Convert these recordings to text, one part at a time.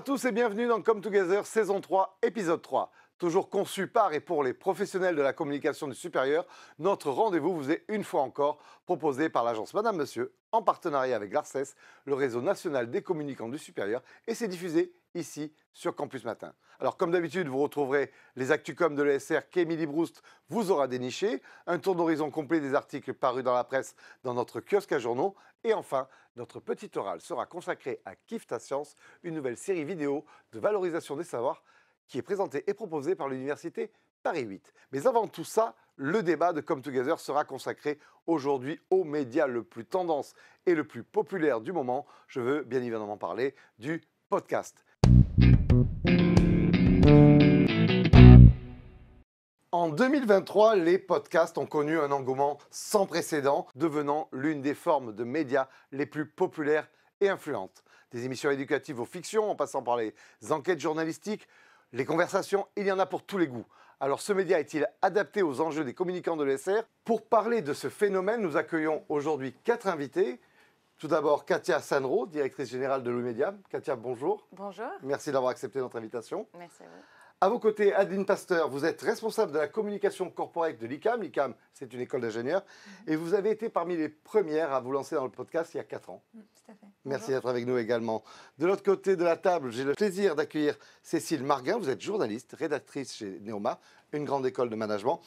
à tous et bienvenue dans Come Together saison 3, épisode 3. Toujours conçu par et pour les professionnels de la communication du supérieur, notre rendez-vous vous est une fois encore proposé par l'agence Madame Monsieur en partenariat avec l'ARCES, le réseau national des communicants du supérieur, et c'est diffusé ici sur Campus Matin. Alors comme d'habitude, vous retrouverez les Actucom de l'ESR qu'Emily Broust vous aura déniché, un tour d'horizon complet des articles parus dans la presse dans notre kiosque à journaux, et enfin, notre petit oral sera consacré à Kif ta science, une nouvelle série vidéo de valorisation des savoirs qui est présentée et proposée par l'Université Paris 8. Mais avant tout ça, le débat de Come Together sera consacré aujourd'hui au média le plus tendance et le plus populaire du moment. Je veux bien évidemment parler du podcast. En 2023, les podcasts ont connu un engouement sans précédent, devenant l'une des formes de médias les plus populaires et influentes. Des émissions éducatives aux fictions, en passant par les enquêtes journalistiques, les conversations, il y en a pour tous les goûts. Alors ce média est-il adapté aux enjeux des communicants de l'ESR Pour parler de ce phénomène, nous accueillons aujourd'hui quatre invités. Tout d'abord, Katia Sandro, directrice générale de l'Oumédia. Katia, bonjour. Bonjour. Merci d'avoir accepté notre invitation. Merci à vous. À vos côtés, Adine Pasteur, vous êtes responsable de la communication corporelle de l'ICAM. L'ICAM, c'est une école d'ingénieurs. Mhm. Et vous avez été parmi les premières à vous lancer dans le podcast il y a 4 ans. Mm, tout Merci d'être avec nous également. De l'autre côté de la table, j'ai le plaisir d'accueillir Cécile Marguin. Vous êtes journaliste, rédactrice chez Neoma, une grande école de management,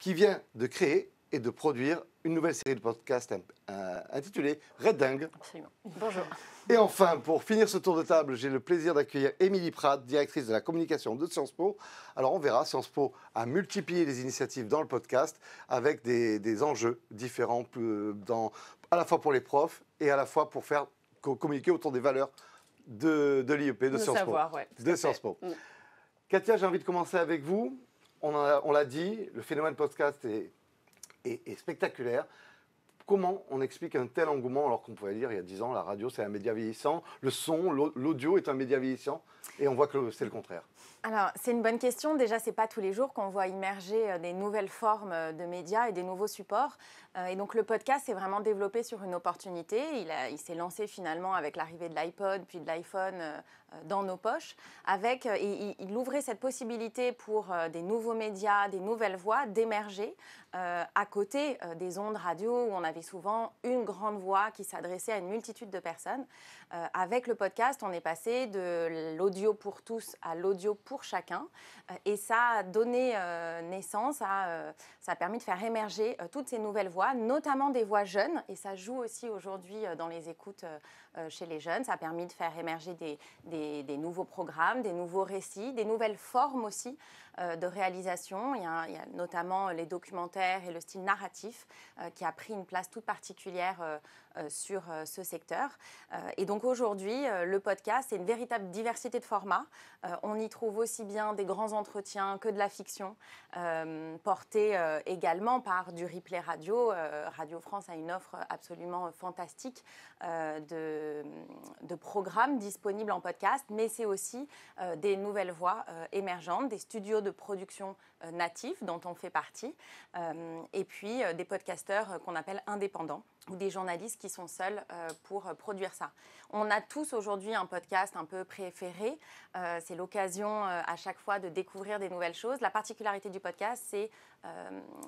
qui vient de créer et de produire une nouvelle série de podcasts euh, intitulée Red Dingue. Absolument. Bonjour. Et enfin, pour finir ce tour de table, j'ai le plaisir d'accueillir Émilie Pratt, directrice de la communication de Sciences Po. Alors on verra, Sciences Po a multiplié les initiatives dans le podcast avec des, enjeux différents euh, dans, à la fois pour les profs et à la fois pour faire communiquer autour des valeurs de, l'IEP, de, Sciences Po. de Sciences Po. Mm. Katia, j'ai envie de commencer avec vous. On l'a dit, le phénomène podcast est et spectaculaire comment on explique un tel engouement alors qu'on pouvait dire il y a 10 ans la radio c'est un média vieillissant, le son, l'audio est un média vieillissant et on voit que c'est le contraire. Alors, c'est une bonne question. Déjà, c'est pas tous les jours qu'on voit immerger euh, des nouvelles formes euh, de médias et des nouveaux supports. Euh, et donc, le podcast s'est vraiment développé sur une opportunité. Il, il s'est lancé finalement avec l'arrivée de l'iPod, puis de l'iPhone dans nos poches. Avec, il ouvrait cette possibilité pour des nouveaux médias, des nouvelles voix d'émerger à côté des ondes radio où on avait souvent une grande voix qui s'adressait à une multitude de personnes. avec le podcast, on est passé de l'audio pour tous à l'audio pour chacun. Euh, et ça a donné euh, naissance, à, euh, ça a permis de faire émerger toutes ces nouvelles voix, notamment des voix jeunes. Et ça joue aussi aujourd'hui dans les écoutes euh, chez les jeunes. Ça a permis de faire émerger des, nouveaux programmes, des nouveaux récits, des nouvelles formes aussi euh, de réalisation. Il y, a, notamment les documentaires et le style narratif euh, qui a pris une place toute particulière sur ce secteur. et donc aujourd'hui, le podcast, c'est une véritable diversité de formats. on y trouve aussi bien des grands entretiens que de la fiction, porté également par du replay radio. radio France a une offre absolument fantastique de euh, de, programmes disponibles en podcast, mais c'est aussi euh, des nouvelles voies euh, émergentes, des studios de production euh, natifs dont on fait partie, euh, et puis euh, des podcasteurs qu'on appelle indépendants ou des journalistes qui sont seuls pour produire ça. On a tous aujourd'hui un podcast un peu préféré. c'est l'occasion à chaque fois de découvrir des nouvelles choses. La particularité du podcast, c'est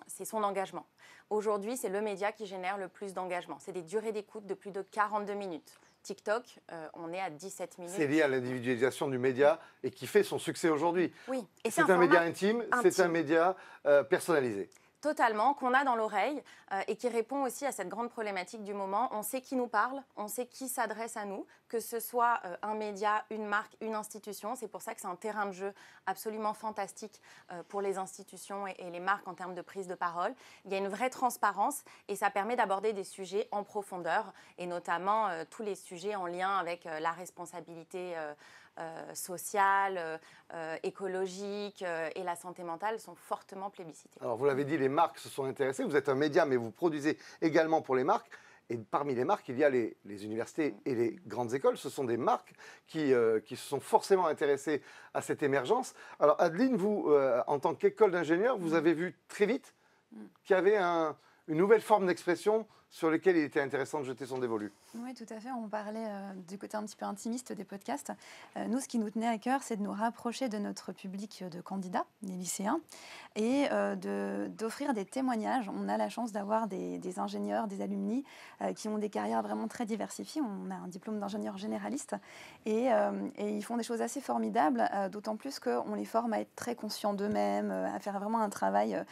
c'est son engagement. Aujourd'hui, c'est le média qui génère le plus d'engagement. C'est des durées d'écoute de plus de 42 minutes. TikTok, euh, on est à 17 minutes. C'est lié à l'individualisation du média et qui fait son succès aujourd'hui. Oui, et c'est un, média intime, c'est un média euh, personnalisé. Totalement, qu'on a dans l'oreille euh, et qui répond aussi à cette grande problématique du moment. On sait qui nous parle, on sait qui s'adresse à nous, que ce soit euh, un média, une marque, une institution. C'est pour ça que c'est un terrain de jeu absolument fantastique euh, pour les institutions et, et, les marques en termes de prise de parole. Il y a une vraie transparence et ça permet d'aborder des sujets en profondeur et notamment tous les sujets en lien avec la responsabilité euh, sociale, euh, euh, écologique et la santé mentale sont fortement plébiscitées. Alors vous l'avez dit, les marques se sont intéressées, vous êtes un média mais vous produisez également pour les marques. Et parmi les marques, il y a les, universités et les grandes écoles. Ce sont des marques qui, se sont forcément intéressées à cette émergence. Alors, Adeline, vous, en tant qu'école d'ingénieur, vous mm. avez vu très vite qu'il y avait une nouvelle forme d'expression sur lesquels il était intéressant de jeter son dévolu. Oui, tout à fait. On parlait euh, du côté un petit peu intimiste des podcasts. Euh, nous, ce qui nous tenait à cœur, c'est de nous rapprocher de notre public de candidats, les lycéens, et euh, d'offrir des témoignages. On a la chance d'avoir des, ingénieurs, des alumni qui ont des carrières vraiment très diversifiées. On a un diplôme d'ingénieur généraliste et, et, ils font des choses assez formidables, d'autant plus qu'on les forme à être très conscients d'eux-mêmes, à faire vraiment un travail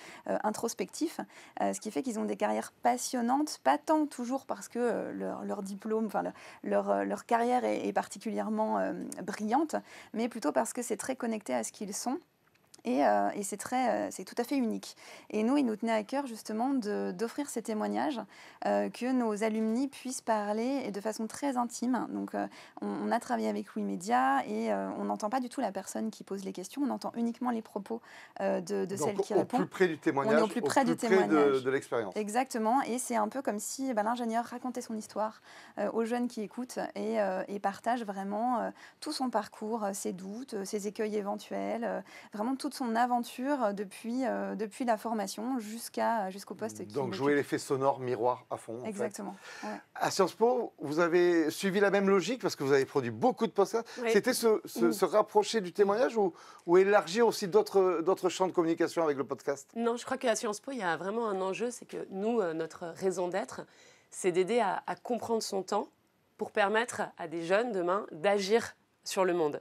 introspectif, ce qui fait qu'ils ont des carrières passionnantes, pas toujours parce que euh, leur, diplôme, enfin leur, euh, leur, carrière est particulièrement euh, brillante, mais plutôt parce que c'est très connecté à ce qu'ils sont euh, et, c'est très, euh, c'est tout à fait unique. Et nous, il nous tenait à cœur justement d'offrir ces témoignages, euh, que nos alumni puissent parler et de façon très intime. Donc, on, a travaillé avec WeMedia Média et on n'entend pas du tout la personne qui pose les questions. On entend uniquement les propos de, de celle qui au répond. Plus près du témoignage. On est au plus près plus du près témoignage. de, l'expérience. Exactement. Et c'est un peu comme si ben, l'ingénieur racontait son histoire aux jeunes qui écoutent et, et partage vraiment tout son parcours, ses doutes, ses écueils éventuels, vraiment tout son aventure euh, depuis, euh, depuis la formation jusqu'à, euh, jusqu'au poste. Donc jouer l'effet sonore miroir à fond. Exactement. À Sciences Po, vous avez suivi la même logique parce que vous avez produit beaucoup de podcasts. C'était mm. se, rapprocher du témoignage ou, élargir aussi d'autres, d'autres champs de communication avec le podcast Non, je crois qu'à Sciences Po, il y a vraiment un enjeu, c'est que nous, notre raison d'être, c'est d'aider à, à comprendre son temps pour permettre à des jeunes demain d'agir sur le monde.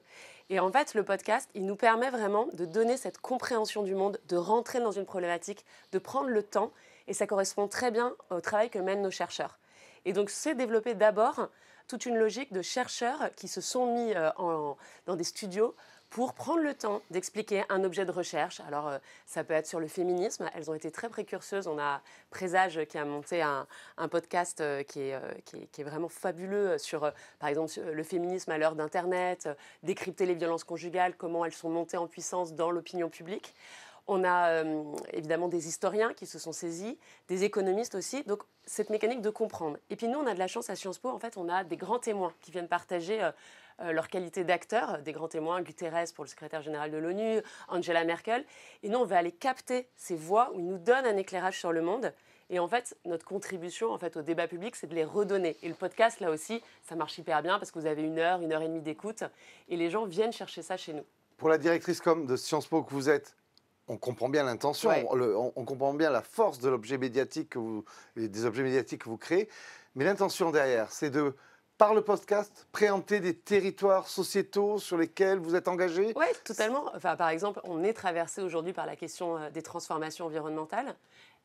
Et en fait, le podcast, il nous permet vraiment de donner cette compréhension du monde, de rentrer dans une problématique, de prendre le temps. Et ça correspond très bien au travail que mènent nos chercheurs. Et donc, c'est développer d'abord toute une logique de chercheurs qui se sont mis euh, dans des studios pour prendre le temps d'expliquer un objet de recherche. Alors, euh, ça peut être sur le féminisme. Elles ont été très précurseuses. On a Présage euh, qui a monté un, podcast euh, qui est, vraiment fabuleux sur, par exemple, le féminisme à l'heure d'Internet, décrypter les violences conjugales, comment elles sont montées en puissance dans l'opinion publique. On a évidemment des historiens qui se sont saisis, des économistes aussi. Donc, cette mécanique de comprendre. Et puis, nous, on a de la chance à Sciences Po. En fait, on a des grands témoins qui viennent partager. Euh, leur qualité d'acteur, des grands témoins, Guterres pour le secrétaire général de l'ONU, Angela Merkel. Et nous, on va aller capter ces voix où ils nous donnent un éclairage sur le monde. Et en fait, notre contribution en fait, au débat public, c'est de les redonner. Et le podcast, là aussi, ça marche hyper bien parce que vous avez une heure, une heure et demie d'écoute. Et les gens viennent chercher ça chez nous. Pour la directrice com de Sciences Po que vous êtes, on comprend bien l'intention, on, on, comprend bien la force de l'objet médiatique que vous, des objets médiatiques que vous créez. Mais l'intention derrière, c'est de par le podcast, préempter des territoires sociétaux sur lesquels vous êtes engagé Oui, totalement. Enfin, par exemple, on est traversé aujourd'hui par la question euh, des transformations environnementales.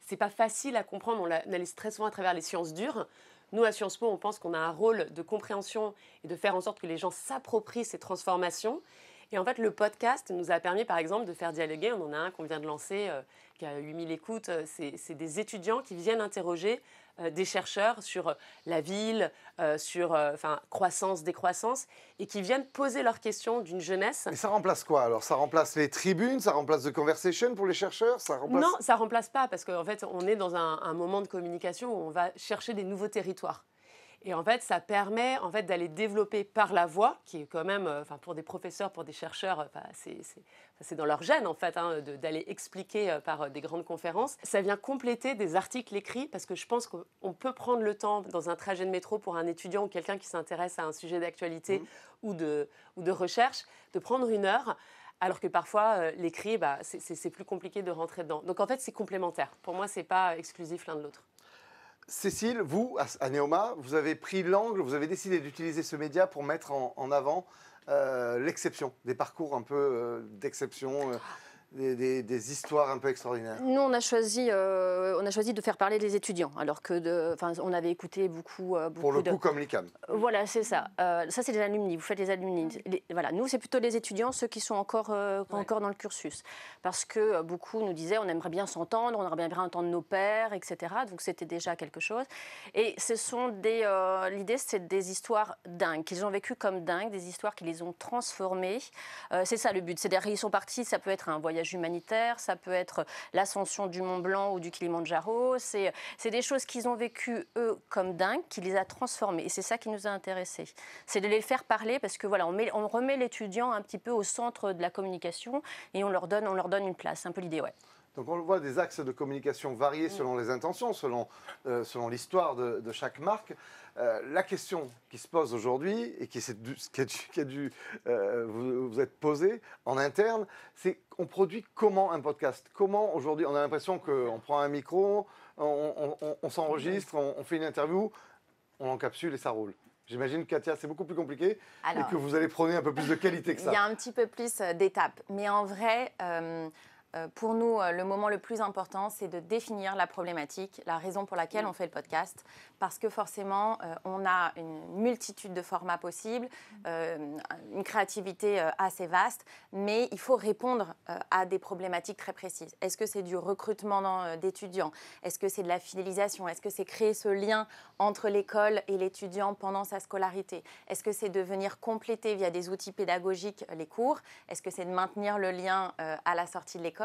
C'est pas facile à comprendre, on l'analyse très souvent à travers les sciences dures. Nous, à Sciences Po, on pense qu'on a un rôle de compréhension et de faire en sorte que les gens s'approprient ces transformations. Et en fait, le podcast nous a permis, par exemple, de faire dialoguer. On en a un qu'on vient de lancer, euh, qui a 8000 écoutes. Euh, c'est des étudiants qui viennent interroger euh, des chercheurs sur euh, la ville, euh, sur enfin, croissance, décroissance, et qui viennent poser leurs questions d'une jeunesse. Mais ça remplace quoi alors Ça remplace les tribunes, ça remplace The Conversation pour les chercheurs ça remplace... Non, ça remplace pas, parce qu'en fait, on est dans un moment de communication où on va chercher des nouveaux territoires. Et en fait, ça permet en fait, d'aller développer par la voix, qui est quand même, euh, enfin, pour des professeurs, pour des chercheurs, euh, c'est dans leur gène en fait, hein, d'aller expliquer euh, par des grandes conférences. Ça vient compléter des articles écrits, parce que je pense qu'on peut prendre le temps dans un trajet de métro pour un étudiant ou quelqu'un qui s'intéresse à un sujet d'actualité mmh. ou, de, recherche, de prendre une heure. Alors que parfois, l'écrit, bah, c'est plus compliqué de rentrer dedans. Donc en fait, c'est complémentaire. Pour moi, c'est pas exclusif l'un de l'autre. Cécile, vous, à Neoma, vous avez pris l'angle, vous avez décidé d'utiliser ce média pour mettre en, avant euh, l'exception, des parcours un peu euh, d'exception. Euh, des, histoires un peu extraordinaires Nous, on a choisi, euh, on a choisi de faire parler les étudiants, alors que de, on avait écouté beaucoup. Euh, beaucoup Pour le coup, comme l'ICAM. Euh, voilà, c'est ça. ça, c'est les alumni. Vous faites les alumni. voilà. Nous, c'est plutôt les étudiants, ceux qui sont encore, encore dans le cursus. Parce que beaucoup nous disaient on aimerait bien s'entendre, on aimerait bien entendre nos pères, etc. Donc, c'était déjà quelque chose. Et ce sont des. L'idée, c'est des histoires dingues, qu'ils ont vécues comme dingues, des histoires qui les ont transformées. c'est ça le but. C'est-à-dire ils sont partis, ça peut être un voyage humanitaire, ça peut être l'ascension du Mont Blanc ou du Kilimanjaro. C'est des choses qu'ils ont vécues, eux, comme dingues, qui les a transformées, Et c'est ça qui nous a intéressés. C'est de les faire parler parce que voilà, on, met, on remet l'étudiant un petit peu au centre de la communication et on leur donne, on leur donne une place. un peu l'idée, ouais. Donc on voit des axes de communication variés mm. selon les intentions, selon, euh, selon l'histoire de, chaque marque. Euh, la question qui se pose aujourd'hui et qui, est du, qui a dû, euh, vous, vous être posée en interne, c'est on produit comment un podcast Comment aujourd'hui on a l'impression qu'on prend un micro, on, s'enregistre, on fait une interview, on l'encapsule et ça roule. J'imagine, Katia, c'est beaucoup plus compliqué et que vous allez prôner un peu plus de qualité que ça. Il y a un petit peu plus d'étapes. Mais en vrai, euh, pour nous, euh, le moment le plus important, c'est de définir la problématique, la raison pour laquelle mm. on fait le podcast, parce que forcément, euh, on a une multitude de formats possibles, mm. une créativité assez vaste, mais il faut répondre à des problématiques très précises. Est-ce que c'est du recrutement d'étudiants Est-ce que c'est de la fidélisation Est-ce que c'est créer ce lien entre l'école et l'étudiant pendant sa scolarité Est-ce que c'est de venir compléter via des outils pédagogiques les cours Est-ce que c'est de maintenir le lien à la sortie de l'école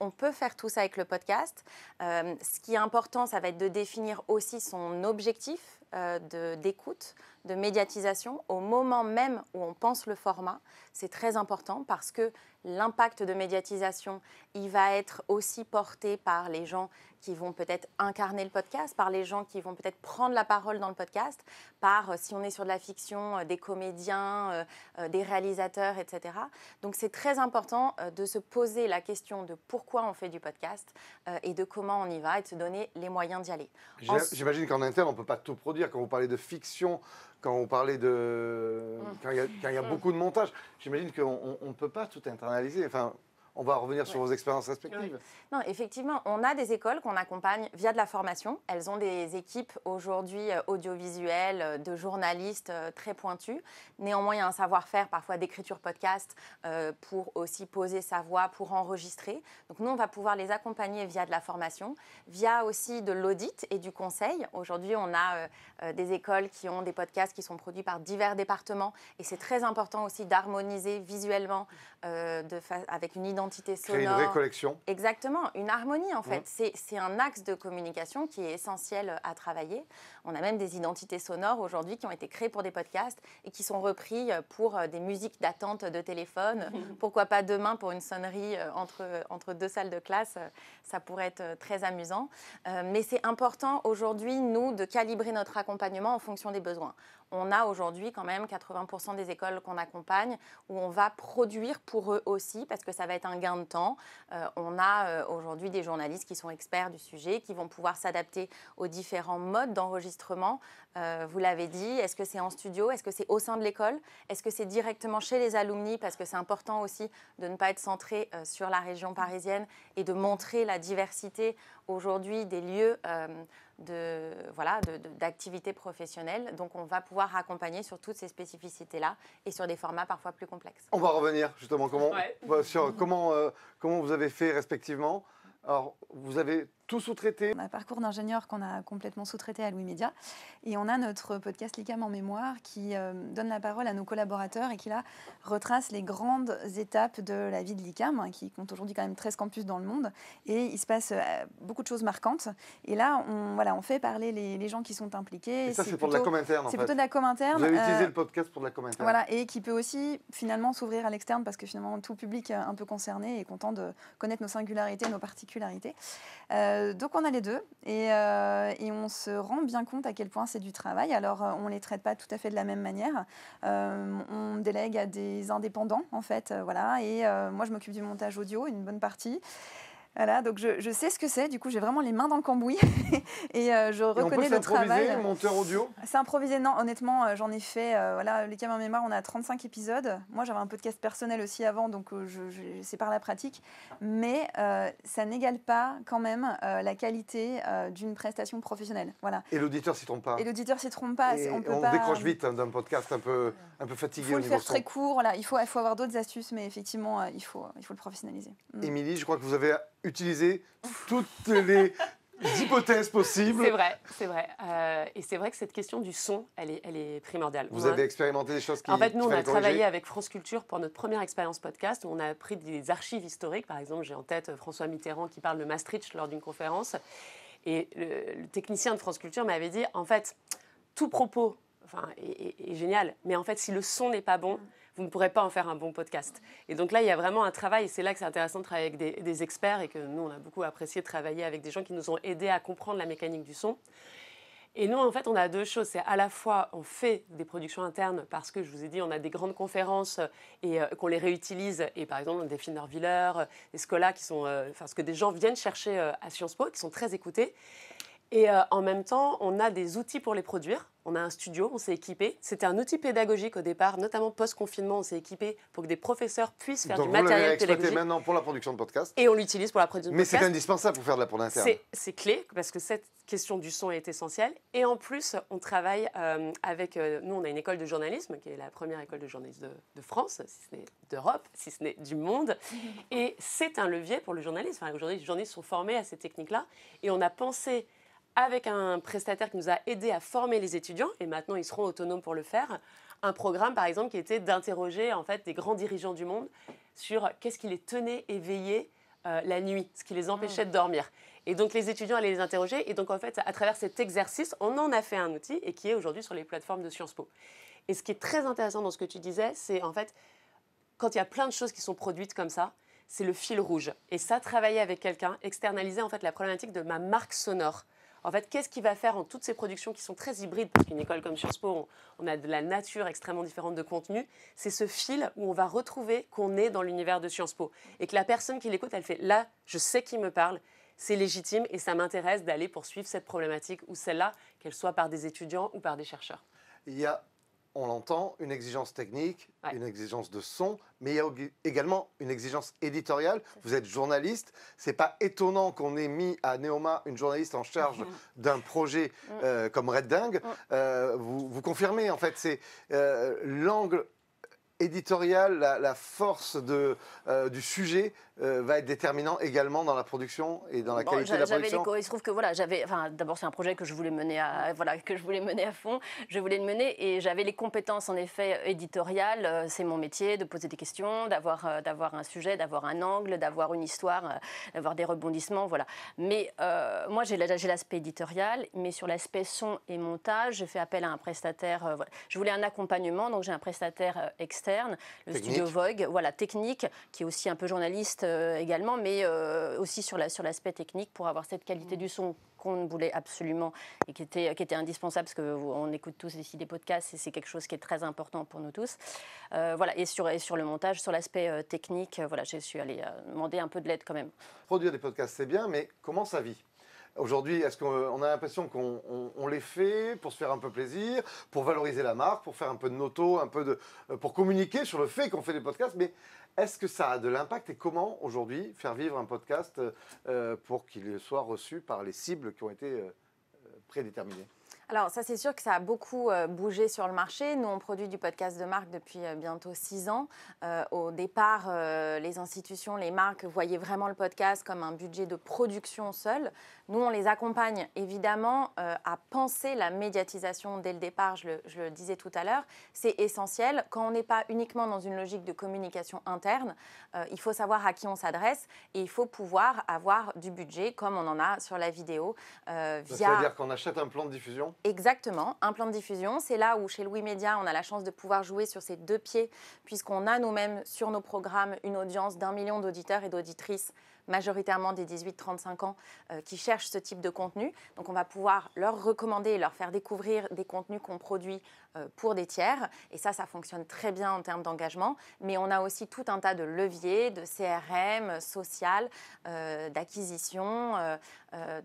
on peut faire tout ça avec le podcast. Euh, ce qui est important, ça va être de définir aussi son objectif euh, d'écoute, de médiatisation au moment même où on pense le format c'est très important parce que l'impact de médiatisation, il va être aussi porté par les gens qui vont peut-être incarner le podcast, par les gens qui vont peut-être prendre la parole dans le podcast, par, euh, si on est sur de la fiction, euh, des comédiens, euh, des réalisateurs, etc. Donc c'est très important de se poser la question de pourquoi on fait du podcast et de comment on y va et de se donner les moyens d'y aller. J'imagine qu'en interne, on ne peut pas tout produire. Quand vous parlez de fiction, quand on parlait de. Quand il y, a mm. beaucoup de montage, j'imagine qu'on ne peut pas tout internaliser. Enfin, on va revenir sur vos expériences respectives. Non, effectivement, on a des écoles qu'on accompagne via de la formation. Elles ont des équipes aujourd'hui euh, audiovisuelles, euh, de journalistes euh, très pointus. Néanmoins, il y a un savoir-faire parfois d'écriture podcast pour aussi poser sa voix, pour enregistrer. Donc nous, on va pouvoir les accompagner via de la formation, via aussi de l'audit et du conseil. Aujourd'hui, on a des écoles qui ont des podcasts qui sont produits par divers départements et c'est très important aussi d'harmoniser visuellement de avec une identité identité une vraie collection. Exactement, une harmonie en fait. Mm. C'est un axe de communication qui est essentiel à travailler. On a même des identités sonores aujourd'hui qui ont été créées pour des podcasts et qui sont repris euh, pour euh, des musiques d'attente de téléphone. Pourquoi pas demain pour une sonnerie euh, entre, entre deux salles de classe Ça pourrait être très amusant. mais c'est important aujourd'hui, nous, de calibrer notre accompagnement en fonction des besoins on a aujourd'hui quand même 80% des écoles qu'on accompagne où on va produire pour eux aussi parce que ça va être un gain de temps. Euh, on a euh, aujourd'hui des journalistes qui sont experts du sujet, qui vont pouvoir s'adapter aux différents modes d'enregistrement. Euh, vous l'avez dit, est-ce que c'est en studio Est-ce que c'est au sein de l'école Est-ce que c'est directement chez les alumni Parce que c'est important aussi de ne pas être centré sur la région parisienne et de montrer la diversité aujourd'hui des lieux de voilà d'activités professionnelles. Donc on va pouvoir accompagner sur toutes ces spécificités-là et sur des formats parfois plus complexes. On va revenir justement comment sur comment euh, comment vous avez fait respectivement. Alors vous avez tout sous-traité. On a un parcours d'ingénieur qu'on a complètement sous-traité à Louis Média. Et on a notre podcast Licam en mémoire qui euh, donne la parole à nos collaborateurs et qui là retrace les grandes étapes de la vie de Licam, hein, qui compte aujourd'hui quand même 13 campus dans le monde. Et il se passe euh, beaucoup de choses marquantes. Et là, on, voilà, on fait parler les, gens qui sont impliqués. Et ça, c'est pour de la com interne. C'est plutôt de la com interne. Vous avez euh, utilisé le podcast pour de la com interne. Voilà, et qui peut aussi finalement s'ouvrir à l'externe parce que finalement tout public un peu concerné est content de connaître nos singularités, nos particularités. Euh, donc on a les deux euh, et, on se rend bien compte à quel point c'est du travail. Alors euh, on ne les traite pas tout à fait de la même manière. on délègue à des indépendants en fait, voilà. Et moi je m'occupe du montage audio, une bonne partie. Voilà, donc je, je, sais ce que c'est, du coup j'ai vraiment les mains dans le cambouis et euh, je reconnais et on peut le travail. monteur audio C'est improvisé, non, honnêtement, euh, j'en ai fait, euh, voilà, les caméras mémoire, on a 35 épisodes. Moi j'avais un podcast personnel aussi avant, donc je, c'est par la pratique, mais ça n'égale pas quand même la qualité d'une prestation professionnelle. Voilà. Et l'auditeur s'y trompe pas Et l'auditeur s'y trompe pas. on, décroche vite hein, d'un podcast un peu, un peu fatigué. Il faut le faire très court, Là, il, faut, il faut avoir d'autres astuces, mais effectivement, il, faut, il faut le professionnaliser. Mm. Émilie, je crois que vous avez utiliser toutes les hypothèses possibles. C'est vrai, c'est vrai. Euh, et c'est vrai que cette question du son, elle est, elle est primordiale. Vous avez expérimenté des choses qui En fait, nous, on a travaillé avec France Culture pour notre première expérience podcast. on a pris des archives historiques. Par exemple, j'ai en tête François Mitterrand qui parle de Maastricht lors d'une conférence. Et le, technicien de France Culture m'avait dit, en fait, tout propos enfin, est génial, mais en fait, si le son n'est pas bon, vous ne pourrez pas en faire un bon podcast. Et donc là, il y a vraiment un travail, c'est là que c'est intéressant de travailler avec des, experts, et que nous, on a beaucoup apprécié travailler avec des gens qui nous ont aidés à comprendre la mécanique du son. Et nous, en fait, on a deux choses. C'est à la fois, on fait des productions internes parce que, je vous ai dit, on a des grandes conférences euh, et euh, qu'on les réutilise. Et par exemple, on a des Finderwiller, euh, des qui sont, enfin, ce que des gens viennent chercher à Sciences Po, qui sont très écoutés. Et euh, en même temps, on a des outils pour les produire. On a un studio, on s'est équipé. C'était un outil pédagogique au départ, notamment post-confinement, on s'est équipé pour que des professeurs puissent faire du matériel pédagogique. l'utilise maintenant pour la production de podcasts. Et on l'utilise pour la production de podcasts. Mais c'est indispensable pour faire de la prod interne. C'est clé parce que cette question du son est essentielle. Et en plus, on travaille euh, avec. Euh, nous, on a une école de journalisme qui est la première école de journalisme de, France, si ce n'est d'Europe, si ce n'est du monde. Et c'est un levier pour le journalisme. Aujourd'hui, les journalistes sont formés à ces techniques-là. Et on a pensé avec un prestataire qui nous a aidé à former les étudiants, et maintenant ils seront autonomes pour le faire, un programme par exemple qui était d'interroger en fait des grands dirigeants du monde sur qu'est-ce qui les tenait éveillés euh, la nuit, ce qui les ah. empêchait de dormir. Et donc les étudiants allaient les interroger, et donc en fait à travers cet exercice, on en a fait un outil et qui est aujourd'hui sur les plateformes de Sciences Po. Et ce qui est très intéressant dans ce que tu disais, c'est en fait quand il y a plein de choses qui sont produites comme ça, c'est le fil rouge. Et ça, travailler avec quelqu'un, externaliser en fait la problématique de ma marque sonore. En fait, qu'est-ce qu'il va faire en toutes ces productions qui sont très hybrides Parce qu'une école comme Sciences Po, on, a de la nature extrêmement différente de contenu. C'est ce fil où on va retrouver qu'on est dans l'univers de Sciences Po et que la personne qui l'écoute, elle fait là, je sais qui me parle. C'est légitime et ça m'intéresse d'aller poursuivre cette problématique ou celle-là, qu'elle soit par des étudiants ou par des chercheurs. Il y on l'entend, une exigence technique, une exigence de son, mais il y a également une exigence éditoriale. Vous êtes journaliste, c'est pas étonnant qu'on ait mis à Neoma une journaliste en charge d'un projet mm. euh, comme Red mm. euh, vous, confirmez, en fait, c'est euh, l'angle éditorial, la, force de, du sujet euh, va être déterminant également dans la production et dans la qualité de la production. il se trouve que voilà, j'avais, enfin, d'abord c'est un projet que je voulais mener à, voilà, que je voulais mener à fond. Je voulais le mener et j'avais les compétences en effet éditoriales. Euh, c'est mon métier de poser des questions, d'avoir, euh, d'avoir un sujet, d'avoir un angle, d'avoir une histoire, d'avoir des rebondissements, voilà. Mais moi j'ai, l'aspect éditorial, mais sur l'aspect son et montage, je fais appel à un prestataire. Je voulais un accompagnement, donc j'ai un prestataire externe, le studio Vogue, voilà technique, qui est aussi un peu journaliste euh, également, mais euh, aussi sur l'aspect la, sur technique pour avoir cette qualité mm. du son qu'on voulait absolument et qui était, qui était indispensable parce qu'on écoute tous ici des podcasts et c'est quelque chose qui est très important pour nous tous. Euh, voilà, et sur, et sur le montage, sur l'aspect technique, voilà, je suis allée demander un peu de l'aide quand même. Produire des podcasts, c'est bien, mais comment ça vit Aujourd'hui, est-ce qu'on a l'impression qu'on les fait pour se faire un peu plaisir, pour valoriser la marque, pour faire un peu de noto, un peu de, euh, pour communiquer sur le fait qu'on fait des podcasts Mais est-ce que ça a de l'impact et comment aujourd'hui faire vivre un podcast euh, euh, pour qu'il soit reçu par les cibles qui ont été prédéterminées alors ça c'est sûr que ça a beaucoup bougé sur le marché. Nous on produit du podcast de marque depuis bientôt six ans. au départ, les institutions, les marques voyaient vraiment le podcast comme un budget de production seul. Nous, on les accompagne évidemment euh, à penser la médiatisation dès le départ, je le, disais tout à l'heure. C'est essentiel. Quand on n'est pas uniquement dans une logique de communication interne, euh, il faut savoir à qui on s'adresse et il faut pouvoir avoir du budget comme on en a sur la vidéo. Ça euh, via... dire qu'on achète un plan de diffusion Exactement, un plan de diffusion. C'est là où chez Louis Média, on a la chance de pouvoir jouer sur ces deux pieds puisqu'on a nous-mêmes sur nos programmes une audience d'un million d'auditeurs et d'auditrices majoritairement des 18-35 ans, euh, qui cherchent ce type de contenu. Donc on va pouvoir leur recommander, leur faire découvrir des contenus qu'on produit euh, pour des tiers. Et ça, ça fonctionne très bien en termes d'engagement. Mais on a aussi tout un tas de leviers, de CRM, social, euh, d'acquisition,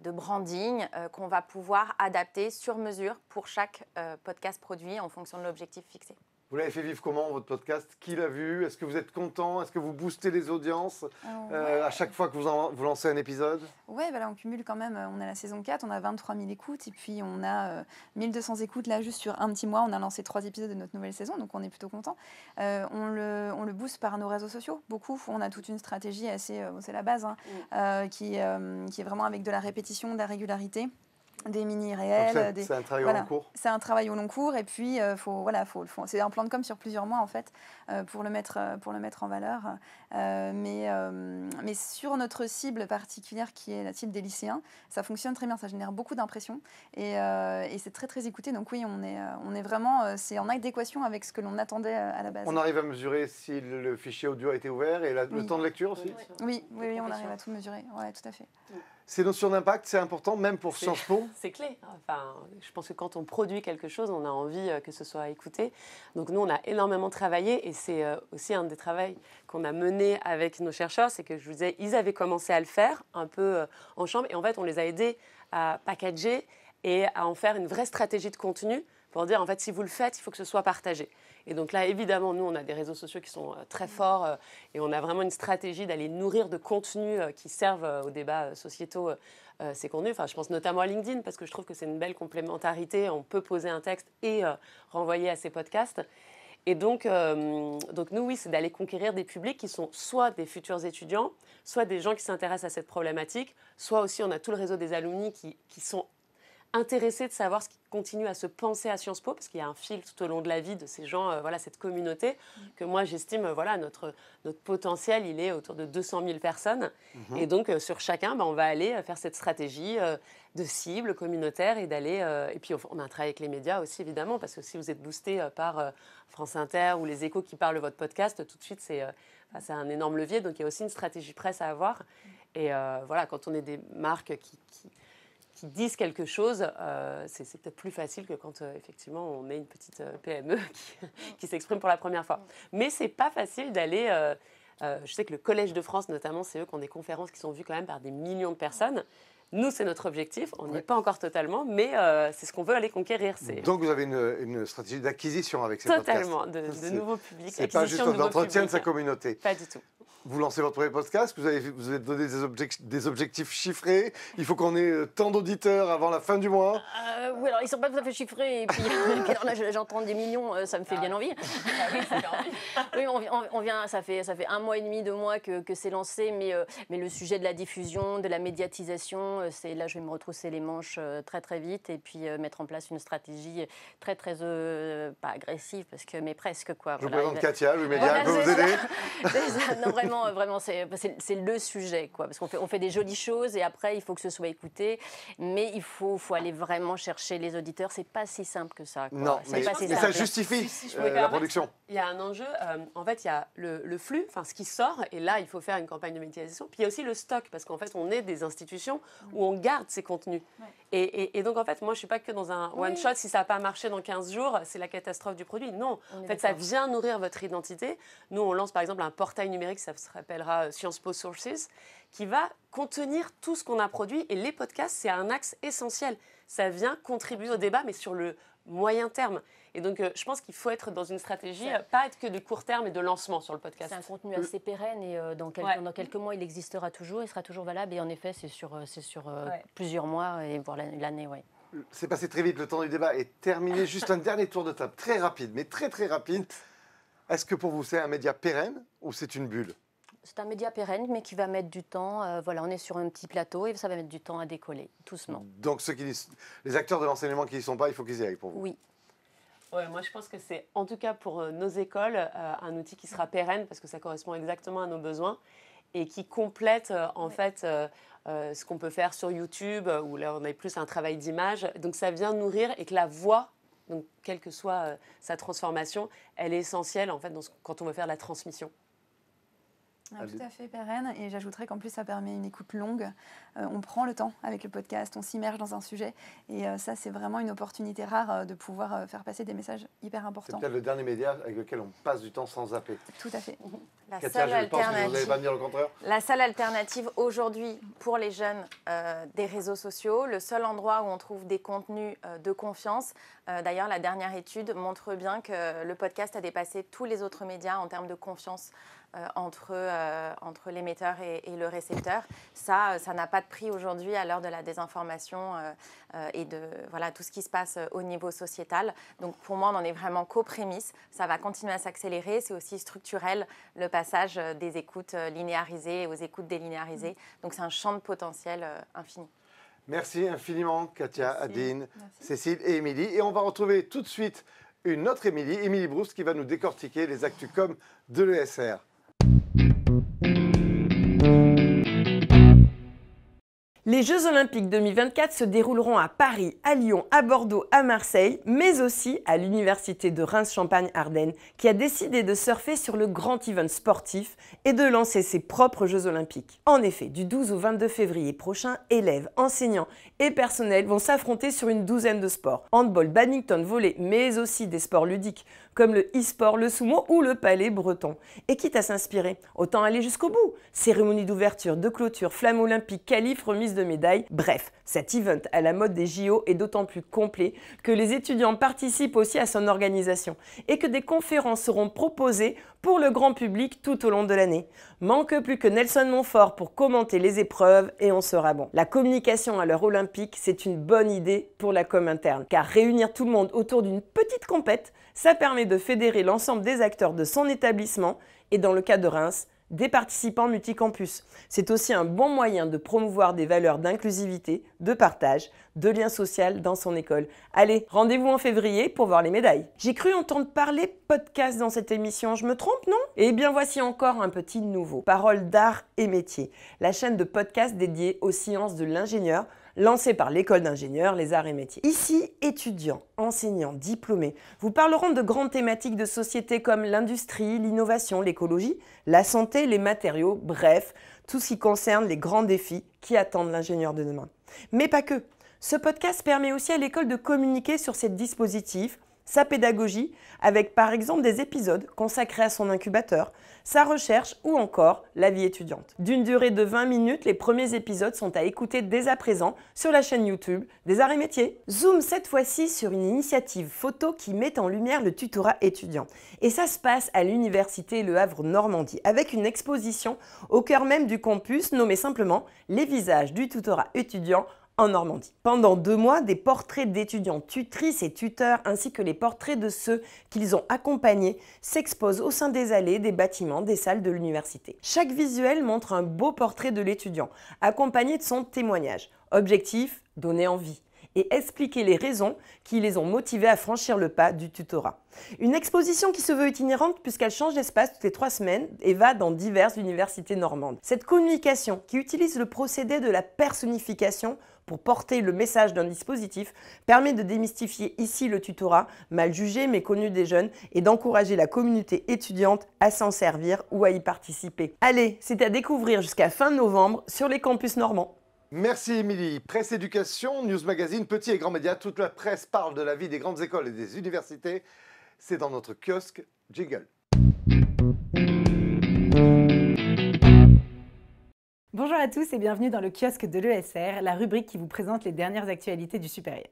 de branding, qu'on va pouvoir adapter sur mesure pour chaque podcast produit en fonction de l'objectif fixé. Vous l'avez fait vivre comment votre podcast Qui l'a vu Est-ce que vous êtes content Est-ce que vous boostez les audiences euh, euh, à chaque fois que vous, lancez un épisode Ouais, bah on cumule quand même. Euh, on a la saison 4, on a 23 000 écoutes et puis on a 1200 écoutes là juste sur un petit mois. On a lancé trois épisodes de notre nouvelle saison, donc on est plutôt content. on, le, on le booste par nos réseaux sociaux, beaucoup. On a toute une stratégie assez, c'est la base, hein, mm. qui, qui est vraiment avec de la répétition, de la régularité des mini réels. C'est un travail au long cours. C'est un travail au long cours et puis euh, voilà faut, c'est un plan de com sur plusieurs mois en fait euh, pour le mettre euh, pour le mettre en valeur. mais sur notre cible particulière qui est la cible des lycéens, ça fonctionne très bien, ça génère beaucoup d'impressions et, c'est très très écouté. Donc oui, on est on est vraiment c'est en adéquation avec ce que l'on attendait à la base. On arrive à mesurer si le fichier audio a été ouvert et le temps de lecture aussi. Oui oui, on arrive à tout mesurer. Ouais, tout à fait. Ces notions d'impact, c'est important, même pour Sciences C'est clé. Enfin, je pense que quand on produit quelque chose, on a envie euh, que ce soit écouté. Donc nous, on a énormément travaillé, et c'est euh, aussi un des travaux qu'on a mené avec nos chercheurs, c'est que je vous disais, ils avaient commencé à le faire un peu euh, en chambre, et en fait, on les a aidés à packager et à en faire une vraie stratégie de contenu pour dire, en fait, si vous le faites, il faut que ce soit partagé. Et donc là, évidemment, nous, on a des réseaux sociaux qui sont euh, très forts euh, et on a vraiment une stratégie d'aller nourrir de contenus euh, qui servent aux débats sociétaux ces contenus. Enfin, je pense notamment à LinkedIn parce que je trouve que c'est une belle complémentarité. On peut poser un texte et renvoyer à ces podcasts. Et donc, donc nous, oui, c'est d'aller conquérir des publics qui sont soit des futurs étudiants, soit des gens qui s'intéressent à cette problématique, soit aussi on a tout le réseau des alumni qui, qui sont intéressé de savoir ce qui continue à se penser à Sciences Po, parce qu'il y a un fil tout au long de la vie de ces gens, euh, voilà, cette communauté, mm. que moi j'estime, euh, voilà, notre, notre potentiel, il est autour de 200 000 personnes. Mhm. Et donc, euh, sur chacun, bah, on va aller faire cette stratégie de cible communautaire et d'aller. et puis, on a un travail avec les médias aussi, évidemment, parce que si vous êtes boosté par France Inter ou les échos qui parlent de votre podcast, tout de suite, c'est bah, un énorme levier. Donc, il y a aussi une stratégie presse à avoir. Mm. Et voilà, quand on est des marques qui qui disent quelque chose, euh, c'est peut-être plus facile que quand euh, effectivement on est une petite euh, PME qui, s'exprime pour la première fois. Mais c'est pas facile d'aller. je sais que le Collège de France, notamment, c'est eux qui ont des conférences qui sont vues quand même par des millions de personnes. Nous, c'est notre objectif. On n'y est pas encore totalement, mais c'est ce qu'on veut aller conquérir. Donc, vous avez une, stratégie d'acquisition avec ces Totalement, de, de nouveaux publics. C'est pas juste d'entretien de sa communauté. Pas du tout vous lancez votre premier podcast, vous avez, vous avez donné des, objectifs, des objectifs chiffrés. Il faut qu'on ait euh, tant d'auditeurs avant la fin du mois. Euh, oui, alors ils ne sont pas tout à fait chiffrés. Et puis, j'entends des millions, euh, ça me fait bien ah. envie. Ah oui, ça fait on, vient, ça fait, ça fait un mois et demi, deux mois que, que c'est lancé, mais, mais le sujet de la diffusion, de la médiatisation, c'est là, je vais me retrousser les manches très très vite et puis mettre en place une stratégie très très, pas agressive, parce que, mais presque quoi. Je vous présente Katia, je vais vous aider. non, vraiment, vraiment, euh, c'est le sujet, quoi. Parce qu'on fait, on fait des jolies choses et après, il faut que ce soit écouté. Mais il faut, faut aller vraiment chercher les auditeurs. C'est pas si simple que ça. Non, pas si ça justifie euh, la production. Il y a un enjeu. Euh, en fait, il y a le, flux, enfin, ce qui sort. Et là, il faut faire une campagne de médiatisation. Puis il y a aussi le stock, parce qu'en fait, on est des institutions où on garde ces contenus. Et, donc, en fait, moi, je suis pas que dans un one shot. Si ça n'a pas marché dans 15 jours, c'est la catastrophe du produit. Non. en fait, ça vient nourrir votre identité. Nous, on lance par exemple un portail numérique. Ça, rappellera euh, Sciences Po Sources, qui va contenir tout ce qu'on a produit. Et les podcasts, c'est un axe essentiel. Ça vient contribuer au débat, mais sur le moyen terme. Et donc, euh, je pense qu'il faut être dans une stratégie, pas être que de court terme et de lancement sur le podcast. C'est un contenu assez pérenne et euh, dans, quelques, dans, quelques, mois, il existera toujours, il sera toujours valable. Et en effet, c'est sur, sur plusieurs mois et voire l'année, oui. C'est passé très vite, le temps du débat est terminé. Juste un dernier tour de table, très rapide, mais très très rapide. Est-ce que pour vous, c'est un média pérenne ou c'est une bulle c'est un média pérenne, mais qui va mettre du temps. Euh, voilà, on est sur un petit plateau et ça va mettre du temps à décoller, doucement. Donc, ceux qui, les acteurs de l'enseignement qui n'y sont pas, il faut qu'ils y aillent pour vous. Oui. moi, je pense que c'est, en tout cas pour euh, nos écoles, euh, un outil qui sera pérenne parce que ça correspond exactement à nos besoins et qui complète en fait ce qu'on peut faire sur YouTube où là on a plus un travail d'image. Donc ça vient nourrir et que la voix donc, quelle que soit sa transformation, elle est essentielle en fait quand on veut faire la transmission. Ah, tout à fait pérenne. Et j'ajouterais qu'en plus, ça permet une écoute longue. Euh, on prend le temps avec le podcast, on s'immerge dans un sujet. Et euh, ça, c'est vraiment une opportunité rare euh, de pouvoir faire passer des messages hyper importants. C'est peut-être le dernier média avec lequel on passe du temps sans zapper. Tout à fait. La salle La seule alternative aujourd'hui pour les jeunes des réseaux sociaux, le seul endroit où on trouve des contenus de confiance. D'ailleurs, la dernière étude montre bien que le podcast a dépassé tous les autres médias en termes de confiance euh, entre, euh, entre l'émetteur et, le récepteur. Ça, euh, ça n'a pas de prix aujourd'hui à l'heure de la désinformation et de voilà, tout ce qui se passe au niveau sociétal. Donc pour moi, on en est vraiment qu'aux prémices. Ça va continuer à s'accélérer. C'est aussi structurel le passage des écoutes linéarisées aux écoutes délinéarisées. Mm. Donc c'est un champ de potentiel infini. Merci infiniment, Katia, Adine, Cécile et Émilie. Et on va retrouver tout de suite une autre Émilie, Émilie Brousse, qui va nous décortiquer les actus com de l'ESR. Les Jeux Olympiques 2024 se dérouleront à Paris, à Lyon, à Bordeaux, à Marseille, mais aussi à l'Université de Reims-Champagne-Ardennes, qui a décidé de surfer sur le grand event sportif et de lancer ses propres Jeux Olympiques. En effet, du 12 au 22 février prochain, élèves, enseignants et personnels vont s'affronter sur une douzaine de sports handball, badminton, volley, mais aussi des sports ludiques comme le e-sport, le sumo ou le palais breton. Et quitte à s'inspirer, autant aller jusqu'au bout. Cérémonie d'ouverture, de clôture, flamme olympique, calife, remise de médailles. Bref, cet event à la mode des JO est d'autant plus complet que les étudiants participent aussi à son organisation et que des conférences seront proposées pour le grand public tout au long de l'année. Manque plus que Nelson Montfort pour commenter les épreuves et on sera bon. La communication à l'heure olympique, c'est une bonne idée pour la com interne, car réunir tout le monde autour d'une petite compète, ça permet de fédérer l'ensemble des acteurs de son établissement et dans le cas de Reims, des participants multicampus. C'est aussi un bon moyen de promouvoir des valeurs d'inclusivité, de partage, de lien social dans son école. Allez, rendez-vous en février pour voir les médailles. J'ai cru entendre parler podcast dans cette émission, je me trompe, non Eh bien voici encore un petit nouveau. Parole d'art et métier, la chaîne de podcast dédiée aux sciences de l'ingénieur lancé par l'école d'ingénieurs, les arts et métiers. Ici, étudiants, enseignants, diplômés vous parleront de grandes thématiques de société comme l'industrie, l'innovation, l'écologie, la santé, les matériaux, bref, tout ce qui concerne les grands défis qui attendent l'ingénieur de demain. Mais pas que. Ce podcast permet aussi à l'école de communiquer sur ses dispositifs, sa pédagogie, avec par exemple des épisodes consacrés à son incubateur, sa recherche ou encore la vie étudiante. D'une durée de 20 minutes, les premiers épisodes sont à écouter dès à présent sur la chaîne YouTube des arts et métiers. Zoom cette fois-ci sur une initiative photo qui met en lumière le tutorat étudiant. Et ça se passe à l'université Le Havre Normandie, avec une exposition au cœur même du campus nommée simplement Les visages du tutorat étudiant en Normandie. Pendant deux mois, des portraits d'étudiants tutrices et tuteurs ainsi que les portraits de ceux qu'ils ont accompagnés s'exposent au sein des allées, des bâtiments, des salles de l'université. Chaque visuel montre un beau portrait de l'étudiant, accompagné de son témoignage. Objectif, donner envie et expliquer les raisons qui les ont motivés à franchir le pas du tutorat. Une exposition qui se veut itinérante puisqu'elle change d'espace toutes les trois semaines et va dans diverses universités normandes. Cette communication qui utilise le procédé de la personnification pour porter le message d'un dispositif permet de démystifier ici le tutorat, mal jugé mais connu des jeunes, et d'encourager la communauté étudiante à s'en servir ou à y participer. Allez, c'est à découvrir jusqu'à fin novembre sur les campus normands. Merci Émilie. Presse Éducation, News Magazine, Petits et Grands Médias, toute la presse parle de la vie des grandes écoles et des universités. C'est dans notre kiosque Jingle. Bonjour à tous et bienvenue dans le kiosque de l'ESR, la rubrique qui vous présente les dernières actualités du supérieur.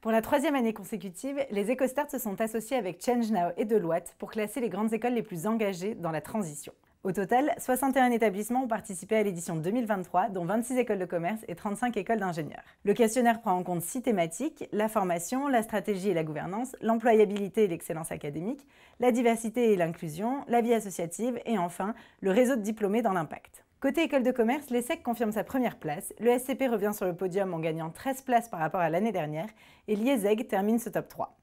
Pour la troisième année consécutive, les EcoStarts se sont associés avec Change Now et Deloitte pour classer les grandes écoles les plus engagées dans la transition. Au total, 61 établissements ont participé à l'édition 2023, dont 26 écoles de commerce et 35 écoles d'ingénieurs. Le questionnaire prend en compte 6 thématiques, la formation, la stratégie et la gouvernance, l'employabilité et l'excellence académique, la diversité et l'inclusion, la vie associative et enfin le réseau de diplômés dans l'impact. Côté école de commerce, l'ESSEC confirme sa première place, le SCP revient sur le podium en gagnant 13 places par rapport à l'année dernière et l'IESEG termine ce top 3.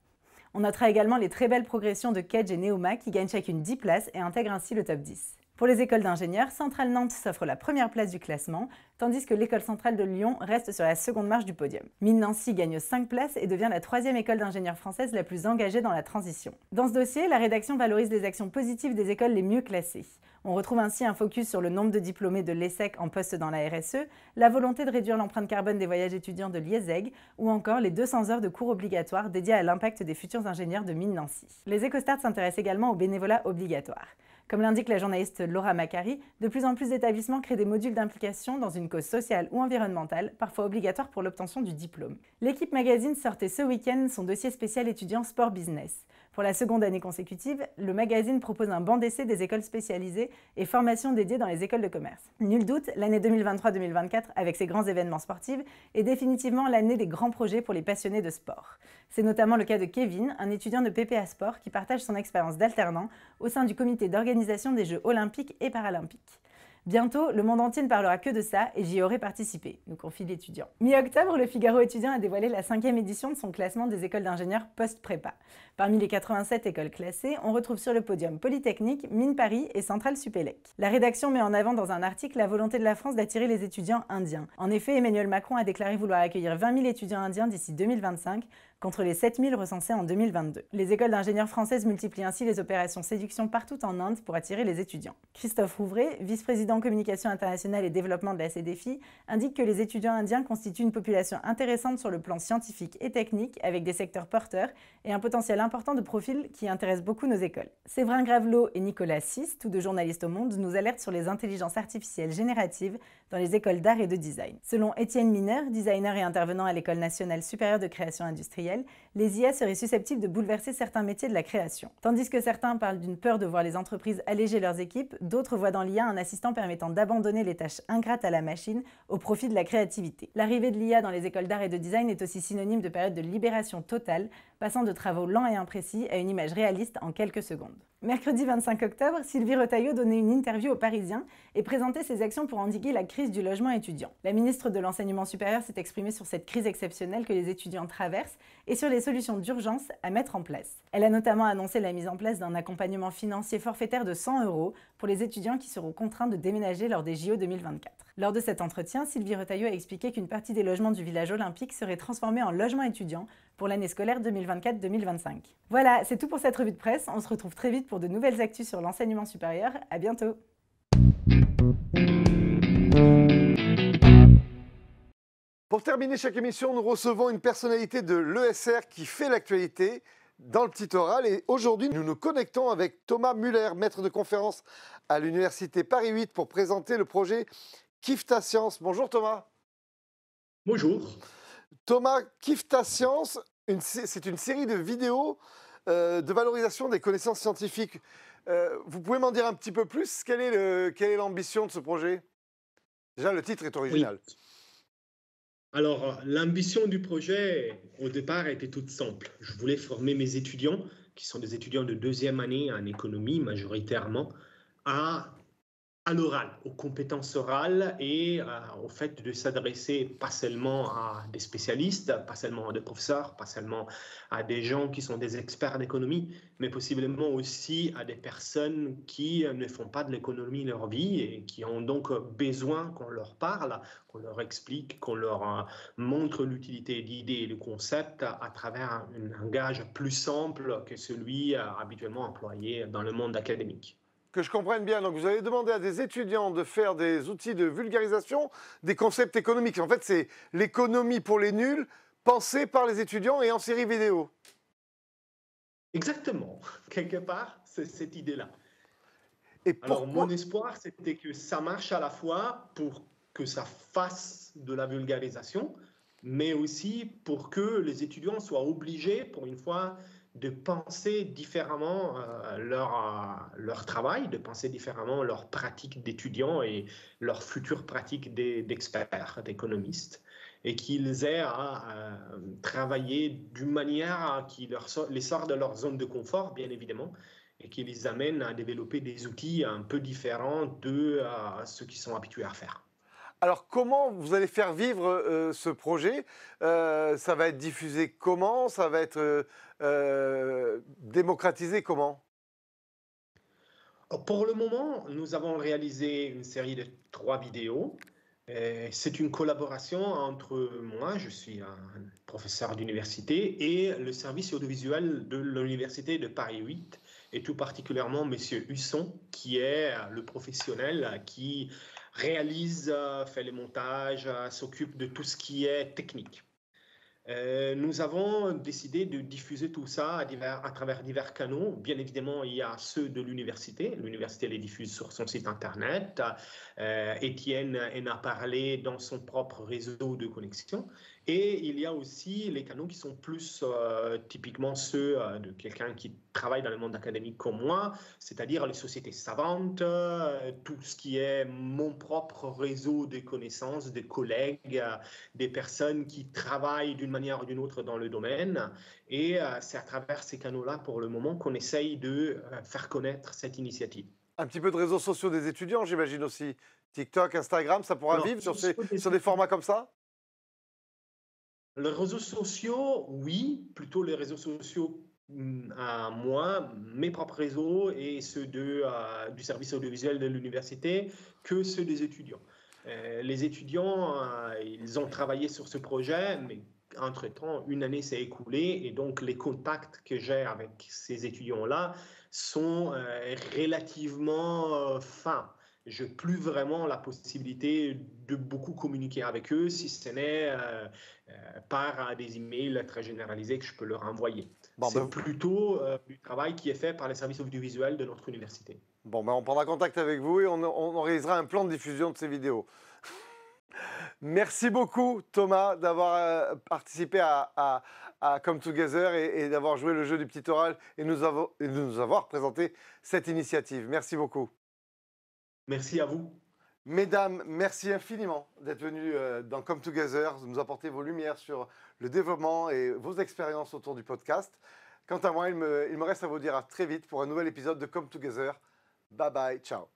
On notera également les très belles progressions de Kedge et Neoma qui gagnent chacune 10 places et intègrent ainsi le top 10. Pour les écoles d'ingénieurs, Centrale Nantes s'offre la première place du classement, tandis que l'école centrale de Lyon reste sur la seconde marche du podium. Mine Nancy gagne 5 places et devient la troisième école d'ingénieurs française la plus engagée dans la transition. Dans ce dossier, la rédaction valorise les actions positives des écoles les mieux classées. On retrouve ainsi un focus sur le nombre de diplômés de l'ESSEC en poste dans la RSE, la volonté de réduire l'empreinte carbone des voyages étudiants de l'IESEG ou encore les 200 heures de cours obligatoires dédiées à l'impact des futurs ingénieurs de Mine Nancy. Les EcoStarts s'intéressent également au bénévolat obligatoire. Comme l'indique la journaliste Laura Macari, de plus en plus d'établissements créent des modules d'implication dans une cause sociale ou environnementale, parfois obligatoire pour l'obtention du diplôme. L'équipe magazine sortait ce week-end son dossier spécial étudiant sport business. Pour la seconde année consécutive, le magazine propose un banc d'essai des écoles spécialisées et formations dédiées dans les écoles de commerce. Nul doute, l'année 2023-2024, avec ses grands événements sportifs, est définitivement l'année des grands projets pour les passionnés de sport. C'est notamment le cas de Kevin, un étudiant de PPA Sport qui partage son expérience d'alternant au sein du comité d'organisation des Jeux olympiques et paralympiques. Bientôt, le monde entier ne parlera que de ça et j'y aurai participé, nous confie l'étudiant. Mi-octobre, le Figaro étudiant a dévoilé la cinquième édition de son classement des écoles d'ingénieurs post-prépa. Parmi les 87 écoles classées, on retrouve sur le podium Polytechnique, Mine Paris et Centrale Supélec. La rédaction met en avant dans un article la volonté de la France d'attirer les étudiants indiens. En effet, Emmanuel Macron a déclaré vouloir accueillir 20 000 étudiants indiens d'ici 2025, contre les 7000 recensés en 2022. Les écoles d'ingénieurs françaises multiplient ainsi les opérations séduction partout en Inde pour attirer les étudiants. Christophe Rouvray, vice-président communication internationale et développement de la CDFI, e indique que les étudiants indiens constituent une population intéressante sur le plan scientifique et technique, avec des secteurs porteurs et un potentiel important de profils qui intéresse beaucoup nos écoles. Séverin Gravelot et Nicolas Sis, tous deux journalistes au Monde, nous alertent sur les intelligences artificielles génératives dans les écoles d'art et de design. Selon Étienne Miner, designer et intervenant à l'École nationale supérieure de création industrielle, les IA seraient susceptibles de bouleverser certains métiers de la création. Tandis que certains parlent d'une peur de voir les entreprises alléger leurs équipes, d'autres voient dans l'IA un assistant permettant d'abandonner les tâches ingrates à la machine au profit de la créativité. L'arrivée de l'IA dans les écoles d'art et de design est aussi synonyme de période de libération totale passant de travaux lents et imprécis à une image réaliste en quelques secondes. Mercredi 25 octobre, Sylvie Retailleau donnait une interview aux Parisiens et présentait ses actions pour endiguer la crise du logement étudiant. La ministre de l'Enseignement supérieur s'est exprimée sur cette crise exceptionnelle que les étudiants traversent et sur les solutions d'urgence à mettre en place. Elle a notamment annoncé la mise en place d'un accompagnement financier forfaitaire de 100 euros pour les étudiants qui seront contraints de déménager lors des JO 2024. Lors de cet entretien, Sylvie Retailleau a expliqué qu'une partie des logements du village olympique serait transformée en logements étudiants pour l'année scolaire 2024-2025. Voilà, c'est tout pour cette revue de presse. On se retrouve très vite pour de nouvelles actus sur l'enseignement supérieur. À bientôt. Pour terminer chaque émission, nous recevons une personnalité de l'ESR qui fait l'actualité dans le petit oral. Et aujourd'hui, nous nous connectons avec Thomas Muller, maître de conférence à l'Université Paris 8 pour présenter le projet Kifta Science. Bonjour Thomas. Bonjour. Thomas, kiffe ta science. C'est une série de vidéos euh, de valorisation des connaissances scientifiques. Euh, vous pouvez m'en dire un petit peu plus Quelle est, l'ambition de ce projet Déjà, le titre est original. Alors, l'ambition du projet, au départ, était toute simple. Je voulais former mes étudiants, qui sont des étudiants de deuxième année en économie majoritairement, à à l'oral, aux compétences orales et euh, au fait de s'adresser pas seulement à des spécialistes, pas seulement à des professeurs, pas seulement à des gens qui sont des experts d'économie, mais possiblement aussi à des personnes qui ne font pas de l'économie leur vie et qui ont donc besoin qu'on leur parle, qu'on leur explique, qu'on leur euh, montre l'utilité d'idées et de concepts à travers un, langage plus simple que celui euh, habituellement employé dans le monde académique que je comprenne bien. Donc, vous avez demandé à des étudiants de faire des outils de vulgarisation des concepts économiques. En fait, c'est l'économie pour les nuls, pensée par les étudiants et en série vidéo. Exactement. Quelque part, c'est cette idée-là. Et pour mon espoir, c'était que ça marche à la fois pour que ça fasse de la vulgarisation, mais aussi pour que les étudiants soient obligés, pour une fois, de penser différemment euh, leur, euh, leur travail, de penser différemment leur pratique d'étudiant et leur future pratique d'experts, d'économistes, et qu'ils aient à, travailler d'une manière qui les sort de leur zone de confort, bien évidemment, et qui les amène à développer des outils un peu différents de ceux qu'ils sont habitués à faire. Alors comment vous allez faire vivre euh, ce projet euh, Ça va être diffusé comment Ça va être euh, démocratisé comment Pour le moment, nous avons réalisé une série de trois vidéos. C'est une collaboration entre moi, je suis un professeur d'université, et le service audiovisuel de l'université de Paris 8, et tout particulièrement M. Husson, qui est le professionnel qui réalise, euh, fait les montages, euh, s'occupe de tout ce qui est technique. Euh, nous avons décidé de diffuser tout ça à, travers divers canaux. Bien évidemment, il y a ceux de l'université. L'université les diffuse sur son site Internet. Euh, Étienne en a parlé dans son propre réseau de connexion. Et il y a aussi les canaux qui sont plus euh, typiquement ceux euh, de quelqu'un qui travaille dans le monde académique comme moi, c'est-à-dire les sociétés savantes, euh, tout ce qui est mon propre réseau de connaissances, des collègues, des personnes qui travaillent d'une manière ou d'une autre dans le domaine. Et c'est à travers ces canaux-là, pour le moment, qu'on essaye de faire connaître cette initiative. Un petit peu de réseaux sociaux des étudiants, j'imagine aussi. TikTok, Instagram, ça pourra vivre sur, sur des formats comme ça les réseaux sociaux, oui, plutôt les réseaux sociaux mm, à moi, mes propres réseaux et ceux euh, du service audiovisuel de l'université que ceux des étudiants. Euh, les étudiants, euh, ils ont travaillé sur ce projet, mais entre-temps, une année s'est écoulée et donc les contacts que j'ai avec ces étudiants-là sont relativement fins n'ai plus vraiment la possibilité de beaucoup communiquer avec eux, si ce n'est euh, euh, par euh, des emails très généralisés que je peux leur envoyer. c'est ben, plutôt du travail qui est fait par les services audiovisuels de notre université. Bon, ben on prendra contact avec vous et on, réalisera un plan de diffusion de ces vidéos. Merci beaucoup Thomas d'avoir participé à, Come Together et, d'avoir joué le jeu du petit oral et nous, nous avoir présenté cette initiative. Merci beaucoup. Merci à vous. Mesdames, merci infiniment d'être venues euh, dans Come Together, de nous apporter vos lumières sur le développement et vos expériences autour du podcast. Quant à moi, il me, reste à vous dire à très vite pour un nouvel épisode de Come Together. Bye bye, ciao.